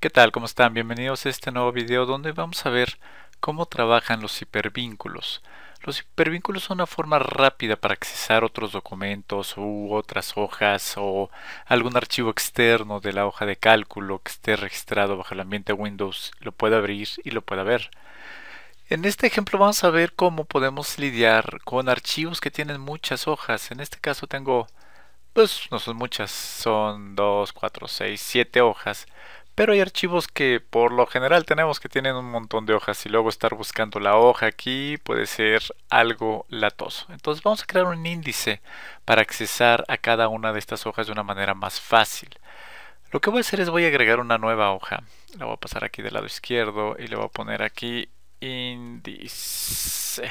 ¿Qué tal? ¿Cómo están? Bienvenidos a este nuevo video donde vamos a ver cómo trabajan los hipervínculos. Los hipervínculos son una forma rápida para accesar otros documentos u otras hojas o algún archivo externo de la hoja de cálculo que esté registrado bajo el ambiente Windows, lo puede abrir y lo pueda ver. En este ejemplo vamos a ver cómo podemos lidiar con archivos que tienen muchas hojas. En este caso tengo, pues no son muchas, son 2, 4, 6, 7 hojas pero hay archivos que por lo general tenemos que tienen un montón de hojas y luego estar buscando la hoja aquí puede ser algo latoso. Entonces vamos a crear un índice para accesar a cada una de estas hojas de una manera más fácil. Lo que voy a hacer es voy a agregar una nueva hoja. La voy a pasar aquí del lado izquierdo y le voy a poner aquí índice.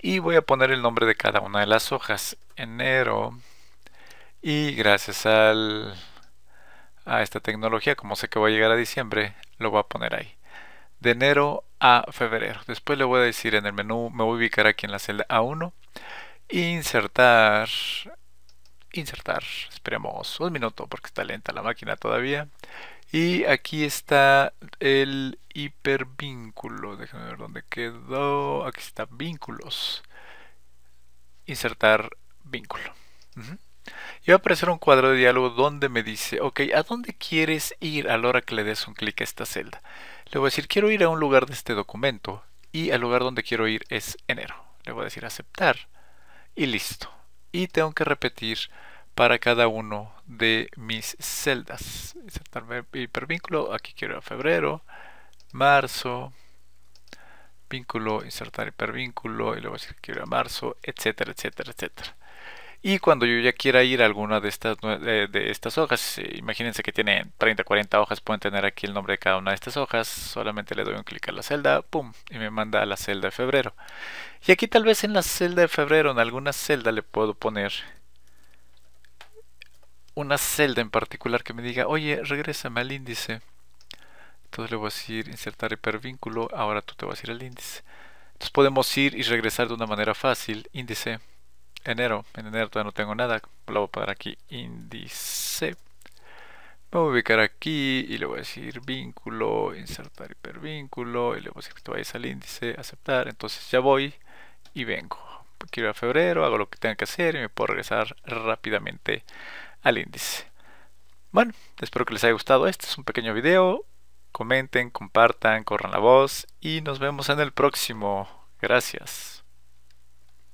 Y voy a poner el nombre de cada una de las hojas. Enero. Y gracias al a esta tecnología, como sé que va a llegar a diciembre, lo voy a poner ahí. De enero a febrero. Después le voy a decir en el menú, me voy a ubicar aquí en la celda A1. Insertar. Insertar. Esperemos un minuto porque está lenta la máquina todavía. Y aquí está el hipervínculo. Déjenme ver dónde quedó. Aquí está vínculos. Insertar vínculo. Y va a aparecer un cuadro de diálogo donde me dice, ok, ¿a dónde quieres ir a la hora que le des un clic a esta celda? Le voy a decir, quiero ir a un lugar de este documento y el lugar donde quiero ir es enero. Le voy a decir aceptar y listo. Y tengo que repetir para cada uno de mis celdas. Insertar hipervínculo, aquí quiero a febrero, marzo, vínculo, insertar hipervínculo, y a decir que quiero a marzo, etcétera, etcétera, etcétera y cuando yo ya quiera ir a alguna de estas, de, estas hojas, eh, imagínense que tiene 30, 40 hojas, pueden tener aquí el nombre de cada una de estas hojas, solamente le doy un clic a la celda, ¡pum! y me manda a la celda de febrero. Y aquí tal vez en la celda de febrero, en alguna celda le puedo poner una celda en particular que me diga, oye, regrésame al índice. Entonces le voy a decir insertar hipervínculo, ahora tú te vas a ir al índice. Entonces podemos ir y regresar de una manera fácil, índice, enero. En enero todavía no tengo nada. Lo voy a poner aquí índice. Me voy a ubicar aquí y le voy a decir vínculo, insertar hipervínculo. Y le voy a decir que te vayas al índice, aceptar. Entonces ya voy y vengo. Quiero ir a febrero, hago lo que tenga que hacer y me puedo regresar rápidamente al índice. Bueno, espero que les haya gustado. Este es un pequeño video. Comenten, compartan, corran la voz y nos vemos en el próximo. Gracias.